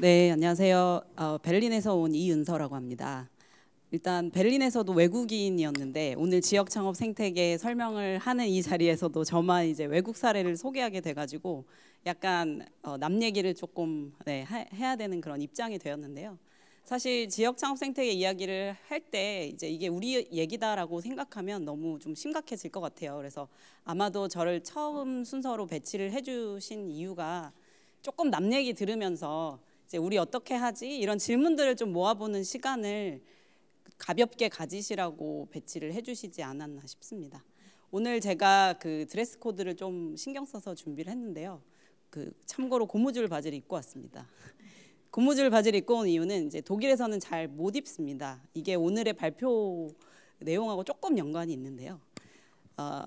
네, 안녕하세요. 어, 베를린에서 온 이은서라고 합니다. 일단 베를린에서도 외국인이었는데 오늘 지역 창업 생태계 설명을 하는 이 자리에서도 저만 이제 외국 사례를 소개하게 돼가지고 약간 어, 남 얘기를 조금 네, 하, 해야 되는 그런 입장이 되었는데요. 사실 지역 창업 생태계 이야기를 할 때 이제 이게 우리 얘기다라고 생각하면 너무 좀 심각해질 것 같아요. 그래서 아마도 저를 처음 순서로 배치를 해주신 이유가 조금 남 얘기 들으면서 이제 우리 어떻게 하지? 이런 질문들을 좀 모아보는 시간을 가볍게 가지시라고 배치를 해주시지 않았나 싶습니다. 오늘 제가 그 드레스 코드를 좀 신경 써서 준비를 했는데요. 그 참고로 고무줄 바지를 입고 왔습니다. 고무줄 바지를 입고 온 이유는 이제 독일에서는 잘 못 입습니다. 이게 오늘의 발표 내용하고 조금 연관이 있는데요. 어,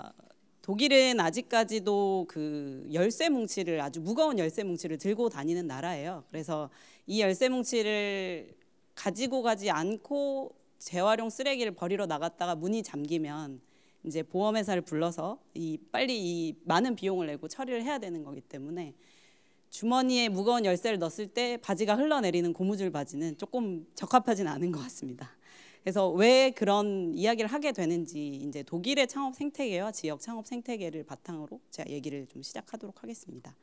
독일은 아직까지도 그 열쇠 뭉치를 아주 무거운 열쇠 뭉치를 들고 다니는 나라예요. 그래서 이 열쇠 뭉치를 가지고 가지 않고 재활용 쓰레기를 버리러 나갔다가 문이 잠기면 이제 보험회사를 불러서 이 빨리 이 많은 비용을 내고 처리를 해야 되는 거기 때문에 주머니에 무거운 열쇠를 넣었을 때 바지가 흘러내리는 고무줄 바지는 조금 적합하진 않은 것 같습니다. 그래서 왜 그런 이야기를 하게 되는지 이제 독일의 창업 생태계와 지역 창업 생태계를 바탕으로 제가 얘기를 좀 시작하도록 하겠습니다.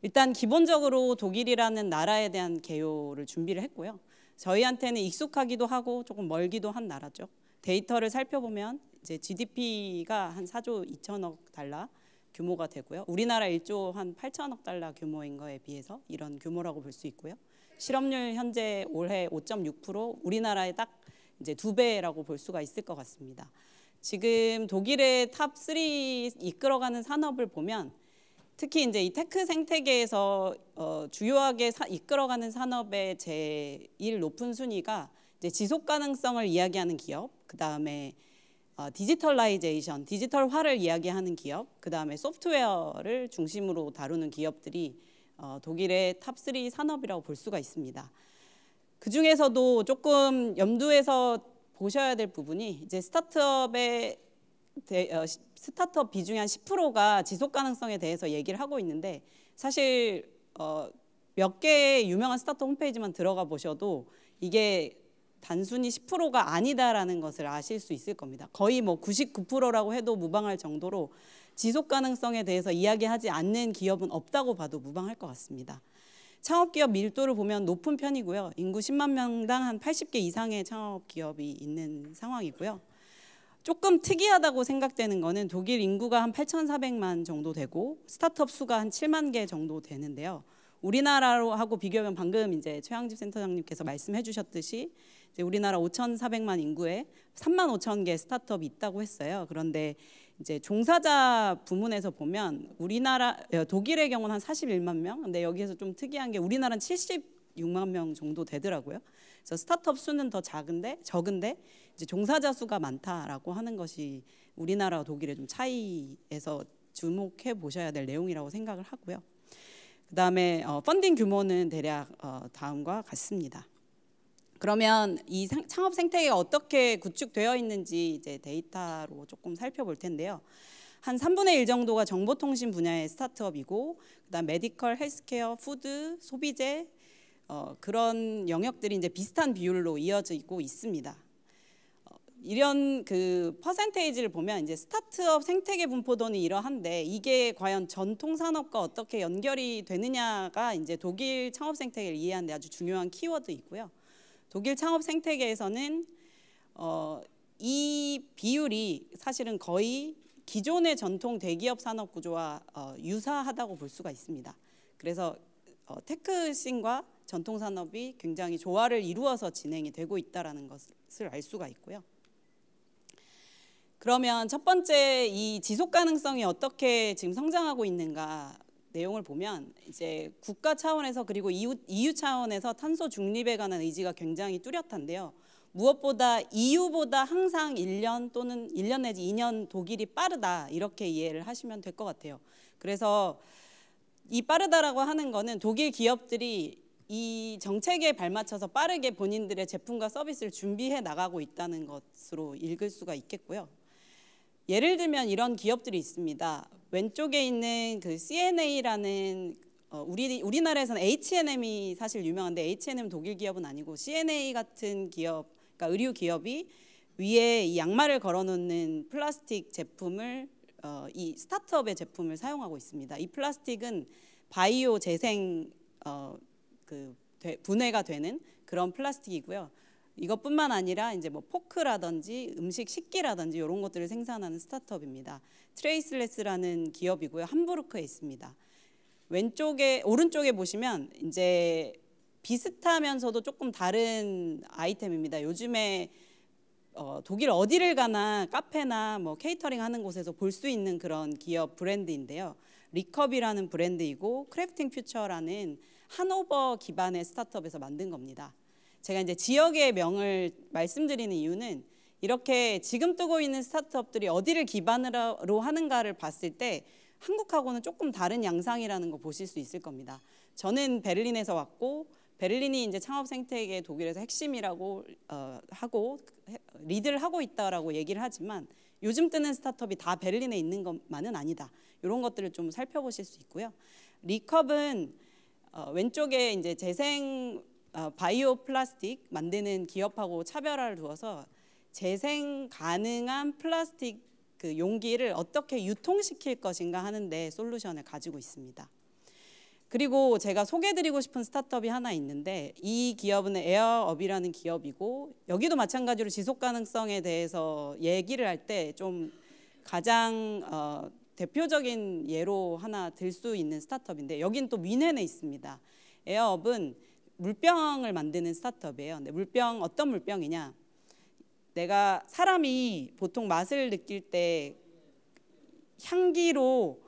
일단 기본적으로 독일이라는 나라에 대한 개요를 준비를 했고요. 저희한테는 익숙하기도 하고 조금 멀기도 한 나라죠. 데이터를 살펴보면 이제 GDP가 한 4조 2천억 달러 규모가 되고요. 우리나라 1조 한 8천억 달러 규모인 거에 비해서 이런 규모라고 볼 수 있고요. 실업률 현재 올해 5.6% 우리나라에 딱 이제 두 배라고 볼 수가 있을 것 같습니다. 지금 독일의 탑 3 이끌어가는 산업을 보면 특히 이제 이 테크 생태계에서 어, 주요하게 사, 이끌어가는 산업의 제일 높은 순위가 이제 지속 가능성을 이야기하는 기업, 그 다음에 어, 디지털라이제이션, 디지털화를 이야기하는 기업, 그 다음에 소프트웨어를 중심으로 다루는 기업들이 어, 독일의 탑 3 산업이라고 볼 수가 있습니다. 그 중에서도 조금 염두에서 보셔야 될 부분이 이제 스타트업의 대, 어, 스타트업 비중이 한 10%가 지속 가능성에 대해서 얘기를 하고 있는데 사실 어, 몇 개의 유명한 스타트업 홈페이지만 들어가 보셔도 이게 단순히 10%가 아니다라는 것을 아실 수 있을 겁니다. 거의 뭐 99%라고 해도 무방할 정도로 지속 가능성에 대해서 이야기하지 않는 기업은 없다고 봐도 무방할 것 같습니다. 창업기업 밀도를 보면 높은 편이고요. 인구 10만 명당 한 80개 이상의 창업기업이 있는 상황이고요. 조금 특이하다고 생각되는 거는 독일 인구가 한 8,400만 정도 되고 스타트업 수가 한 7만 개 정도 되는데요. 우리나라로 하고 비교하면 방금 이제 최양집 센터장님께서 말씀해 주셨듯이 우리나라 5,400만 인구에 3만 5천 개 스타트업이 있다고 했어요. 그런데 이제 종사자 부문에서 보면 우리나라 어, 독일의 경우는 한 41만 명. 근데 여기에서 좀 특이한 게 우리나라는 76만 명 정도 되더라고요. 그래서 스타트업 수는 더 작은데 적은데 이제 종사자 수가 많다라고 하는 것이 우리나라와 독일의 좀 차이에서 주목해 보셔야 될 내용이라고 생각을 하고요. 그다음에 어, 펀딩 규모는 대략 어, 다음과 같습니다. 그러면 이 상, 창업 생태계가 어떻게 구축되어 있는지 이제 데이터로 조금 살펴볼 텐데요. 한 3분의 1 정도가 정보통신 분야의 스타트업이고 그다음 메디컬, 헬스케어, 푸드, 소비재 어, 그런 영역들이 이제 비슷한 비율로 이어져있고 있습니다. 어, 이런 그 퍼센테이지를 보면 이제 스타트업 생태계 분포도는 이러한데 이게 과연 전통 산업과 어떻게 연결이 되느냐가 이제 독일 창업 생태계를 이해하는 데 아주 중요한 키워드이고요. 독일 창업 생태계에서는 어, 이 비율이 사실은 거의 기존의 전통 대기업 산업 구조와 어, 유사하다고 볼 수가 있습니다. 그래서 어, 테크신과 전통 산업이 굉장히 조화를 이루어서 진행이 되고 있다는 것을 알 수가 있고요. 그러면 첫 번째 이 지속 가능성이 어떻게 지금 성장하고 있는가 내용을 보면 이제 국가 차원에서 그리고 EU, EU 차원에서 탄소 중립에 관한 의지가 굉장히 뚜렷한데요. 무엇보다 EU보다 항상 1년 또는 1년 내지 2년 독일이 빠르다 이렇게 이해를 하시면 될 것 같아요. 그래서 이 빠르다라고 하는 거는 독일 기업들이 이 정책에 발맞춰서 빠르게 본인들의 제품과 서비스를 준비해 나가고 있다는 것으로 읽을 수가 있겠고요. 예를 들면 이런 기업들이 있습니다. 왼쪽에 있는 그 CNA라는 어, 우리 우리나라에서는 H&M이 사실 유명한데 H&M 독일 기업은 아니고 CNA 같은 기업, 그러니까 의류 기업이 위에 이 양말을 걸어놓는 플라스틱 제품을 어, 이 스타트업의 제품을 사용하고 있습니다. 이 플라스틱은 바이오 재생 어, 그 되, 분해가 되는 그런 플라스틱이고요. 이것뿐만 아니라 이제 뭐 포크라든지 음식 식기라든지 이런 것들을 생산하는 스타트업입니다. 트레이슬레스라는 기업이고요. 함부르크에 있습니다. 왼쪽에 오른쪽에 보시면 이제 비슷하면서도 조금 다른 아이템입니다. 요즘에 어, 독일 어디를 가나 카페나 뭐 케이터링 하는 곳에서 볼 수 있는 그런 기업 브랜드인데요. 리컵이라는 브랜드이고 크래프팅 퓨처라는 하노버 기반의 스타트업에서 만든 겁니다. 제가 이제 지역의 명을 말씀드리는 이유는 이렇게 지금 뜨고 있는 스타트업들이 어디를 기반으로 하는가를 봤을 때 한국하고는 조금 다른 양상이라는 거 보실 수 있을 겁니다. 저는 베를린에서 왔고 베를린이 이제 창업 생태계 독일에서 핵심이라고 어, 하고 리드를 하고 있다라고 얘기를 하지만 요즘 뜨는 스타트업이 다 베를린에 있는 것만은 아니다. 이런 것들을 좀 살펴보실 수 있고요. 리컵은 어, 왼쪽에 이제 재생 어, 바이오 플라스틱 만드는 기업하고 차별화를 두어서 재생 가능한 플라스틱 그 용기를 어떻게 유통시킬 것인가 하는데 솔루션을 가지고 있습니다. 그리고 제가 소개드리고 싶은 스타트업이 하나 있는데 이 기업은 에어업이라는 기업이고 여기도 마찬가지로 지속 가능성에 대해서 얘기를 할 때 좀 가장 어, 대표적인 예로 하나 들 수 있는 스타트업인데 여긴 또 뮌헨에 있습니다. 에어업은 물병을 만드는 스타트업이에요. 근데 물병 어떤 물병이냐? 내가 사람이 보통 맛을 느낄 때 향기로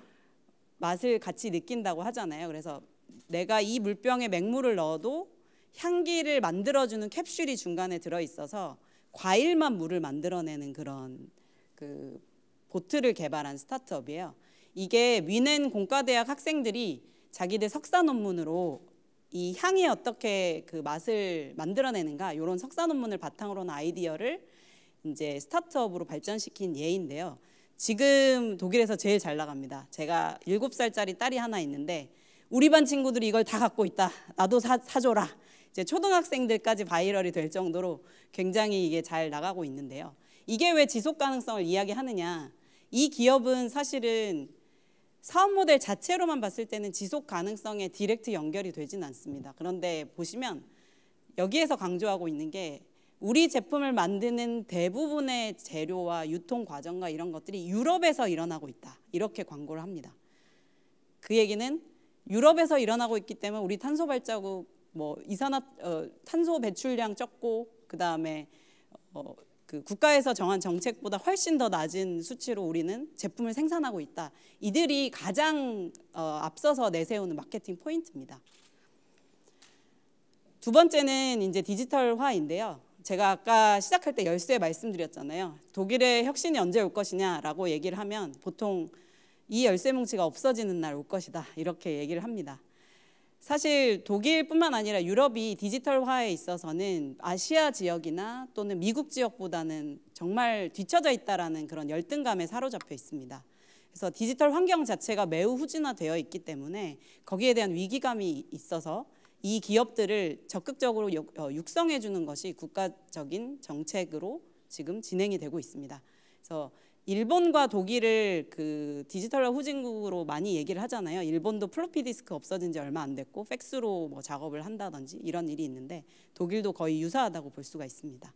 맛을 같이 느낀다고 하잖아요. 그래서 내가 이 물병에 맹물을 넣어도 향기를 만들어주는 캡슐이 중간에 들어있어서 과일만 물을 만들어내는 그런 그 보트를 개발한 스타트업이에요. 이게 위넨 공과대학 학생들이 자기들 석사 논문으로 이 향이 어떻게 그 맛을 만들어내는가 이런 석사 논문을 바탕으로 한 아이디어를 이제 스타트업으로 발전시킨 예인데요. 지금 독일에서 제일 잘 나갑니다. 제가 7살짜리 딸이 하나 있는데 우리 반 친구들이 이걸 다 갖고 있다. 나도 사, 사줘라. 이제 초등학생들까지 바이럴이 될 정도로 굉장히 이게 잘 나가고 있는데요. 이게 왜 지속 가능성을 이야기하느냐. 이 기업은 사실은 사업 모델 자체로만 봤을 때는 지속 가능성에 디렉트 연결이 되진 않습니다. 그런데 보시면 여기에서 강조하고 있는 게 우리 제품을 만드는 대부분의 재료와 유통 과정과 이런 것들이 유럽에서 일어나고 있다. 이렇게 광고를 합니다. 그 얘기는 유럽에서 일어나고 있기 때문에 우리 탄소 발자국 뭐 이산화 어, 탄소 배출량 적고 그다음에 어, 그 국가에서 정한 정책보다 훨씬 더 낮은 수치로 우리는 제품을 생산하고 있다. 이들이 가장 어, 앞서서 내세우는 마케팅 포인트입니다. 두 번째는 이제 디지털화인데요. 제가 아까 시작할 때 열쇠 말씀드렸잖아요. 독일의 혁신이 언제 올 것이냐라고 얘기를 하면 보통 이 열쇠 뭉치가 없어지는 날 올 것이다 이렇게 얘기를 합니다. 사실 독일뿐만 아니라 유럽이 디지털화에 있어서는 아시아 지역이나 또는 미국 지역보다는 정말 뒤처져 있다라는 그런 열등감에 사로잡혀 있습니다. 그래서 디지털 환경 자체가 매우 후진화되어 있기 때문에 거기에 대한 위기감이 있어서 이 기업들을 적극적으로 어, 육성해 주는 것이 국가적인 정책으로 지금 진행이 되고 있습니다. 그래서 일본과 독일을 그 디지털화 후진국으로 많이 얘기를 하잖아요. 일본도 플로피 디스크 없어진 지 얼마 안 됐고 팩스로 뭐 작업을 한다든지 이런 일이 있는데 독일도 거의 유사하다고 볼 수가 있습니다.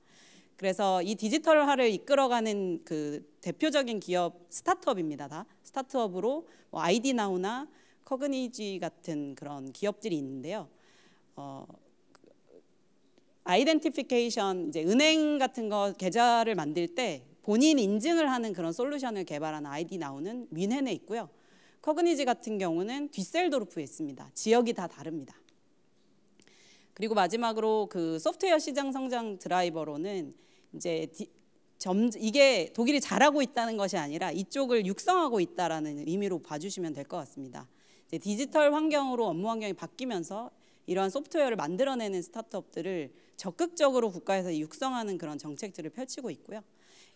그래서 이 디지털화를 이끌어가는 그 대표적인 기업 스타트업입니다. 다 스타트업으로 뭐 아이디나우나 커그니지 같은 그런 기업들이 있는데요. 어, 아이덴티피케이션 이제 은행 같은 거 계좌를 만들 때 본인 인증을 하는 그런 솔루션을 개발한 아이디 나오는 뮌헨에 있고요. 커그니지 같은 경우는 뒤셀도르프에 있습니다. 지역이 다 다릅니다. 그리고 마지막으로 그 소프트웨어 시장 성장 드라이버로는 이제 디, 점, 이게 독일이 잘하고 있다는 것이 아니라 이쪽을 육성하고 있다라는 의미로 봐주시면 될 것 같습니다. 이제 디지털 환경으로 업무 환경이 바뀌면서 이러한 소프트웨어를 만들어내는 스타트업들을 적극적으로 국가에서 육성하는 그런 정책들을 펼치고 있고요.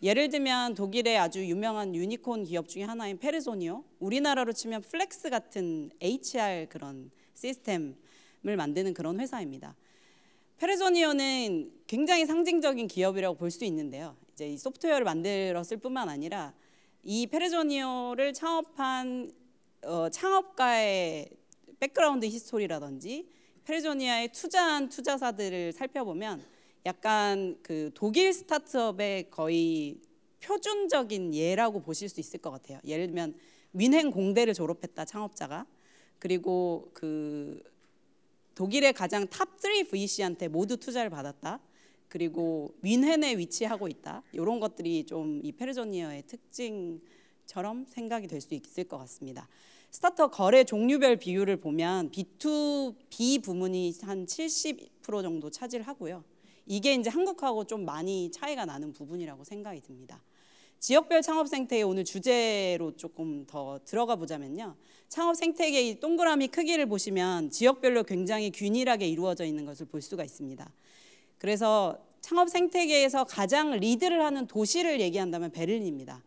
예를 들면 독일의 아주 유명한 유니콘 기업 중에 하나인 페르소니오, 우리나라로 치면 플렉스 같은 HR 그런 시스템을 만드는 그런 회사입니다. 페르소니오는 굉장히 상징적인 기업이라고 볼 수 있는데요. 이제 이 소프트웨어를 만들었을 뿐만 아니라 이 페르소니오를 창업한 어, 창업가의 백그라운드 히스토리라든지 페르소니아의 투자한 투자사들을 살펴보면 약간 그 독일 스타트업의 거의 표준적인 예라고 보실 수 있을 것 같아요. 예를 들면 윈행 공대를 졸업했다 창업자가 그리고 그 독일의 가장 탑3 VC한테 모두 투자를 받았다. 그리고 윈헨에 위치하고 있다. 이런 것들이 좀 이 페르조니어의 특징처럼 생각이 될 수 있을 것 같습니다. 스타트업 거래 종류별 비율을 보면 B2B 부문이 한 70% 정도 차지를 하고요. 이게 이제 한국하고 좀 많이 차이가 나는 부분이라고 생각이 듭니다. 지역별 창업 생태의 오늘 주제로 조금 더 들어가 보자면요. 창업 생태계의 동그라미 크기를 보시면 지역별로 굉장히 균일하게 이루어져 있는 것을 볼 수가 있습니다. 그래서 창업 생태계에서 가장 리드를 하는 도시를 얘기한다면 베를린입니다.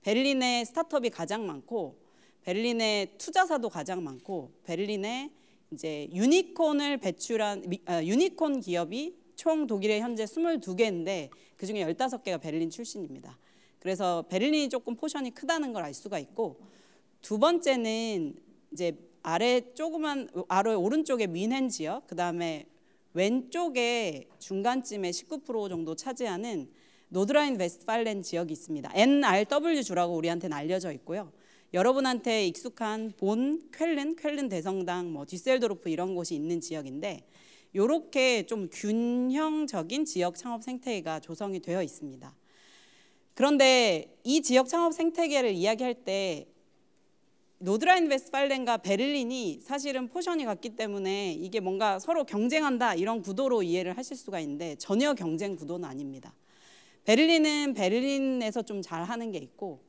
베를린에 스타트업이 가장 많고 베를린에 투자사도 가장 많고 베를린에 이제 유니콘을 배출한 아, 유니콘 기업이 총 독일에 현재 22개인데 그중에 15개가 베를린 출신입니다. 그래서 베를린이 조금 포션이 크다는 걸 알 수가 있고 두 번째는 이제 아래 조그만 아래 오른쪽에 민헨 지역 그다음에 왼쪽에 중간쯤에 19% 정도 차지하는 노드라인 베스트팔렌 지역이 있습니다. NRW 주라고 우리한테는 알려져 있고요. 여러분한테 익숙한 본, 쾰른, 쾰른 대성당, 뭐 디셀도르프 이런 곳이 있는 지역인데 이렇게 좀 균형적인 지역 창업 생태계가 조성이 되어 있습니다. 그런데 이 지역 창업 생태계를 이야기할 때 노드라인 웨스팔렌과 베를린이 사실은 포션이 같기 때문에 이게 뭔가 서로 경쟁한다 이런 구도로 이해를 하실 수가 있는데 전혀 경쟁 구도는 아닙니다. 베를린은 베를린에서 좀 잘하는 게 있고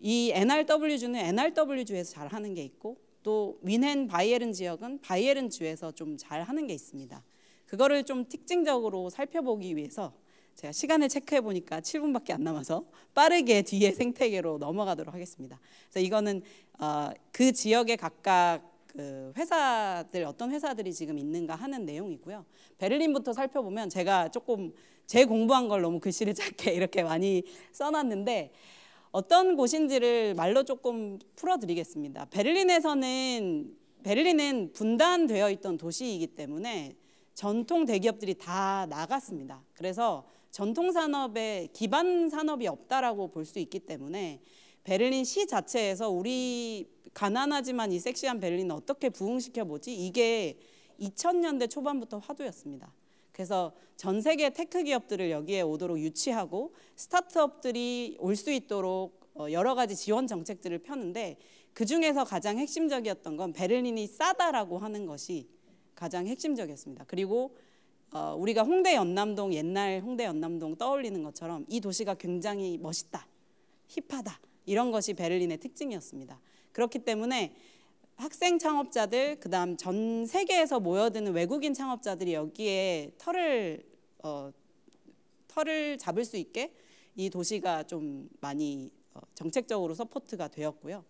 이 NRW주는 NRW주에서 잘하는 게 있고 또 윈헨 바이에른 지역은 바이에른 주에서 좀 잘하는 게 있습니다. 그거를 좀 특징적으로 살펴보기 위해서 제가 시간을 체크해 보니까 7분밖에 안 남아서 빠르게 뒤에 생태계로 넘어가도록 하겠습니다. 그래서 이거는 어, 그 지역에 각각 그 회사들 어떤 회사들이 지금 있는가 하는 내용이고요. 베를린부터 살펴보면 제가 조금 제 공부한 걸 너무 글씨를 짧게 이렇게 많이 써놨는데 어떤 곳인지를 말로 조금 풀어드리겠습니다. 베를린에서는 베를린은 분단되어 있던 도시이기 때문에 전통 대기업들이 다 나갔습니다. 그래서 전통 산업에 기반 산업이 없다라고 볼 수 있기 때문에 베를린 시 자체에서 우리 가난하지만 이 섹시한 베를린을 어떻게 부흥시켜 보지? 이게 2000년대 초반부터 화두였습니다. 그래서 전 세계 테크 기업들을 여기에 오도록 유치하고 스타트업들이 올 수 있도록 어, 여러 가지 지원 정책들을 펴는데 그중에서 가장 핵심적이었던 건 베를린이 싸다라고 하는 것이 가장 핵심적이었습니다. 그리고 어, 우리가 홍대 연남동 옛날 홍대 연남동 떠올리는 것처럼 이 도시가 굉장히 멋있다, 힙하다 이런 것이 베를린의 특징이었습니다. 그렇기 때문에 학생 창업자들 그다음 전 세계에서 모여드는 외국인 창업자들이 여기에 털을 어, 털을 잡을 수 있게 이 도시가 좀 많이 어, 정책적으로 서포트가 되었고요.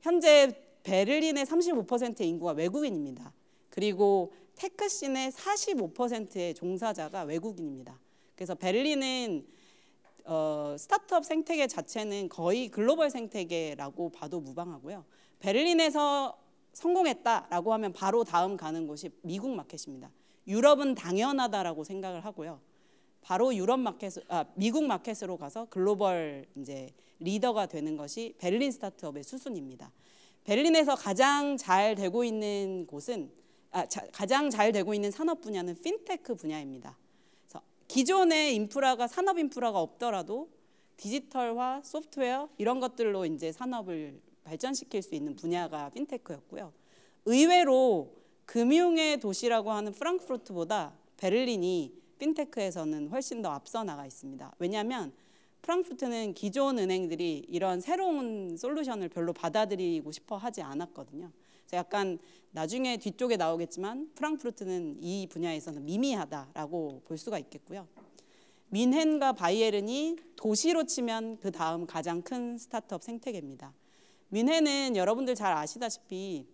현재 베를린의 35% 인구가 외국인입니다. 그리고 테크신의 45%의 종사자가 외국인입니다. 그래서 베를린은 어, 스타트업 생태계 자체는 거의 글로벌 생태계라고 봐도 무방하고요. 베를린에서 성공했다라고 하면 바로 다음 가는 곳이 미국 마켓입니다. 유럽은 당연하다라고 생각을 하고요. 바로 유럽 마켓, 아, 미국 마켓으로 가서 글로벌 이제 리더가 되는 것이 베를린 스타트업의 수순입니다. 베를린에서 가장 잘 되고 있는 곳은 아, 자, 가장 잘 되고 있는 산업 분야는 핀테크 분야입니다. 그래서 기존의 인프라가 산업 인프라가 없더라도 디지털화, 소프트웨어 이런 것들로 이제 산업을 발전시킬 수 있는 분야가 핀테크였고요. 의외로 금융의 도시라고 하는 프랑크푸르트보다 베를린이 핀테크에서는 훨씬 더 앞서 나가 있습니다. 왜냐하면 프랑크푸르트는 기존 은행들이 이런 새로운 솔루션을 별로 받아들이고 싶어 하지 않았거든요. 그래서 약간 나중에 뒤쪽에 나오겠지만 프랑크푸르트는 이 분야에서는 미미하다라고 볼 수가 있겠고요. 민헨과 바이에른이 도시로 치면 그 다음 가장 큰 스타트업 생태계입니다. 뮌헨은 여러분들 잘 아시다시피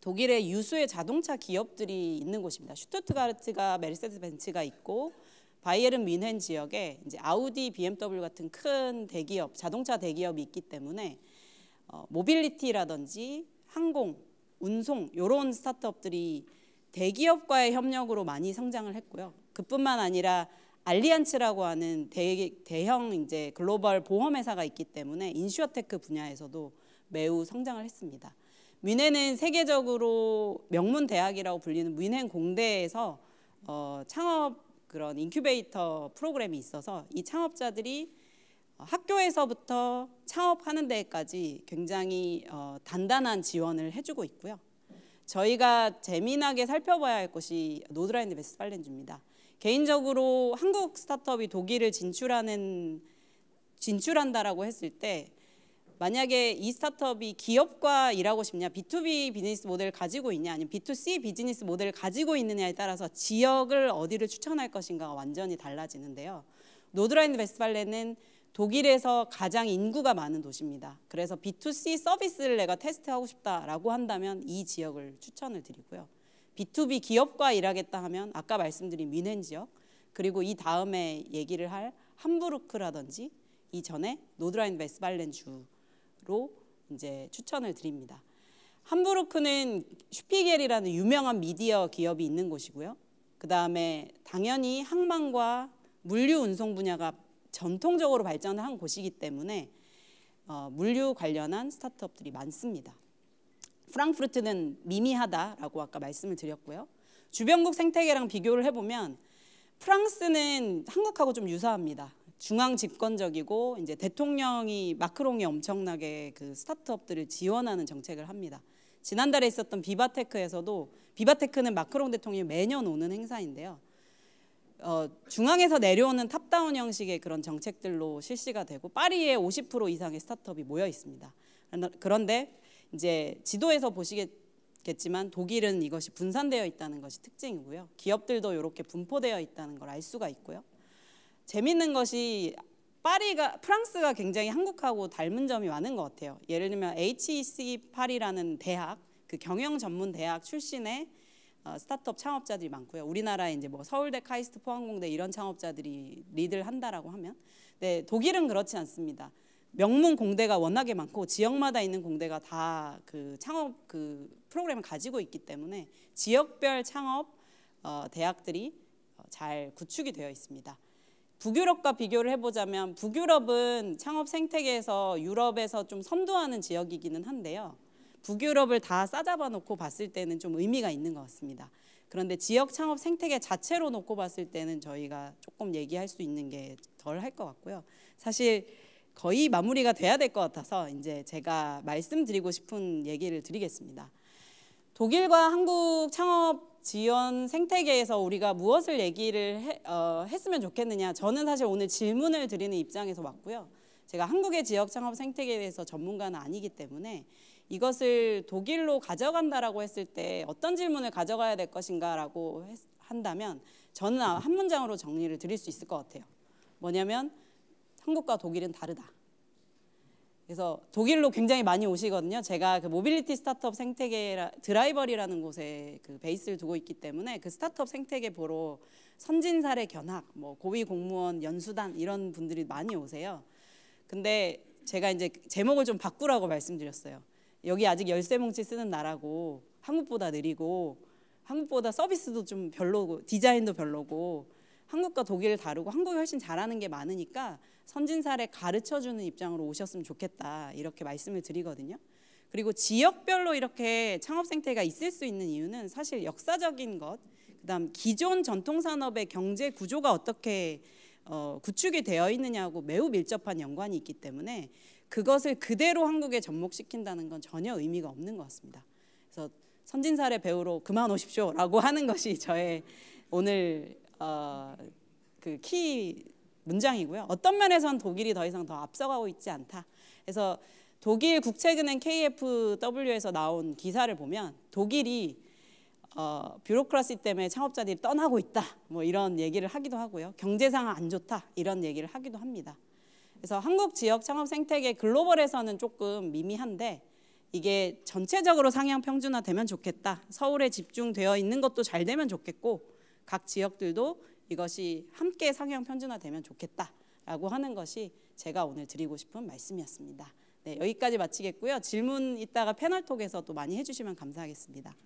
독일의 유수의 자동차 기업들이 있는 곳입니다. 슈투트가르트가 메르세데스 벤츠가 있고 바이에른 뮌헨 지역에 이제 아우디, BMW 같은 큰 대기업, 자동차 대기업이 있기 때문에 어, 모빌리티라든지 항공, 운송 이런 스타트업들이 대기업과의 협력으로 많이 성장을 했고요. 그뿐만 아니라 알리안츠라고 하는 대, 대형 이제 글로벌 보험 회사가 있기 때문에 인슈어테크 분야에서도 매우 성장을 했습니다. 뮌헨은 세계적으로 명문 대학이라고 불리는 뮌헨 공대에서 어, 창업 그런 인큐베이터 프로그램이 있어서 이 창업자들이 어, 학교에서부터 창업하는 데까지 굉장히 어, 단단한 지원을 해주고 있고요. 저희가 재미나게 살펴봐야 할 것이 노드라인드 베스팔렌주입니다. 개인적으로 한국 스타트업이 독일을 진출하는 진출한다라고 했을 때 만약에 이 스타트업이 기업과 일하고 싶냐, B2B 비즈니스 모델을 가지고 있냐, 아니면 B2C 비즈니스 모델을 가지고 있느냐에 따라서 지역을 어디를 추천할 것인가가 완전히 달라지는데요. 노드라인 베스발레는 독일에서 가장 인구가 많은 도시입니다. 그래서 B2C 서비스를 내가 테스트하고 싶다라고 한다면 이 지역을 추천을 드리고요. B2B 기업과 일하겠다 하면 아까 말씀드린 민넨 지역 그리고 이 다음에 얘기를 할 함부르크라든지 이전에 노드라인 베스발렌주로 이제 추천을 드립니다. 함부르크는 슈피겔이라는 유명한 미디어 기업이 있는 곳이고요. 그 다음에 당연히 항만과 물류 운송 분야가 전통적으로 발전한 곳이기 때문에 어, 물류 관련한 스타트업들이 많습니다. 프랑크푸르트는 미미하다라고 아까 말씀을 드렸고요. 주변국 생태계랑 비교를 해보면 프랑스는 한국하고 좀 유사합니다. 중앙 집권적이고 이제 대통령이 마크롱이 엄청나게 그 스타트업들을 지원하는 정책을 합니다. 지난달에 있었던 비바테크에서도 비바테크는 마크롱 대통령이 매년 오는 행사인데요. 어, 중앙에서 내려오는 탑다운 형식의 그런 정책들로 실시가 되고 파리에 50% 이상의 스타트업이 모여 있습니다. 그런데 이제 지도에서 보시겠지만 독일은 이것이 분산되어 있다는 것이 특징이고요. 기업들도 이렇게 분포되어 있다는 걸 알 수가 있고요. 재밌는 것이 파리가 프랑스가 굉장히 한국하고 닮은 점이 많은 것 같아요. 예를 들면 HEC 파리라는 대학 그 경영 전문 대학 출신의 어, 스타트업 창업자들이 많고요. 우리나라에 이제 뭐 서울대, 카이스트, 포항공대 이런 창업자들이 리드를 한다라고 하면, 네 독일은 그렇지 않습니다. 명문 공대가 워낙에 많고 지역마다 있는 공대가 다 그 창업 그 프로그램을 가지고 있기 때문에 지역별 창업 어, 대학들이 어, 잘 구축이 되어 있습니다. 북유럽과 비교를 해보자면 북유럽은 창업 생태계에서 유럽에서 좀 선도하는 지역이기는 한데요. 북유럽을 다 싸잡아 놓고 봤을 때는 좀 의미가 있는 것 같습니다. 그런데 지역 창업 생태계 자체로 놓고 봤을 때는 저희가 조금 얘기할 수 있는 게 덜 할 것 같고요. 사실 거의 마무리가 돼야 될 것 같아서 이제 제가 말씀드리고 싶은 얘기를 드리겠습니다. 독일과 한국 창업 지원 생태계에서 우리가 무엇을 얘기를 해, 어, 했으면 좋겠느냐 저는 사실 오늘 질문을 드리는 입장에서 왔고요. 제가 한국의 지역 창업 생태계에 대해서 전문가는 아니기 때문에 이것을 독일로 가져간다라고 했을 때 어떤 질문을 가져가야 될 것인가라고 한다면 저는 한 문장으로 정리를 드릴 수 있을 것 같아요. 뭐냐면 한국과 독일은 다르다. 그래서 독일로 굉장히 많이 오시거든요. 제가 그 모빌리티 스타트업 생태계 드라이버리라는 곳에 그 베이스를 두고 있기 때문에 그 스타트업 생태계 보러 선진 사례 견학, 뭐 고위 공무원 연수단 이런 분들이 많이 오세요. 근데 제가 이제 제목을 좀 바꾸라고 말씀드렸어요. 여기 아직 열쇠 뭉치 쓰는 나라고 한국보다 느리고 한국보다 서비스도 좀 별로고 디자인도 별로고 한국과 독일을 다루고 한국이 훨씬 잘하는 게 많으니까 선진 사례 가르쳐주는 입장으로 오셨으면 좋겠다 이렇게 말씀을 드리거든요. 그리고 지역별로 이렇게 창업 생태가 있을 수 있는 이유는 사실 역사적인 것, 그다음 기존 전통 산업의 경제 구조가 어떻게 어, 구축이 되어 있느냐고 매우 밀접한 연관이 있기 때문에 그것을 그대로 한국에 접목시킨다는 건 전혀 의미가 없는 것 같습니다. 그래서 선진 사례 배우로 그만 오십시오라고 하는 것이 저의 오늘 어, 그 키 문장이고요. 어떤 면에선 독일이 더 이상 더 앞서가고 있지 않다. 그래서 독일 국책은행 KFW에서 나온 기사를 보면 독일이 어, 뷰로크라시 때문에 창업자들이 떠나고 있다. 뭐 이런 얘기를 하기도 하고요. 경제상 안 좋다. 이런 얘기를 하기도 합니다. 그래서 한국 지역 창업 생태계 글로벌에서는 조금 미미한데 이게 전체적으로 상향 평준화되면 좋겠다. 서울에 집중되어 있는 것도 잘 되면 좋겠고 각 지역들도 이것이 함께 상향 편준화되면 좋겠다라고 하는 것이 제가 오늘 드리고 싶은 말씀이었습니다. 네, 여기까지 마치겠고요. 질문 있다가 패널톡에서 또 많이 해주시면 감사하겠습니다.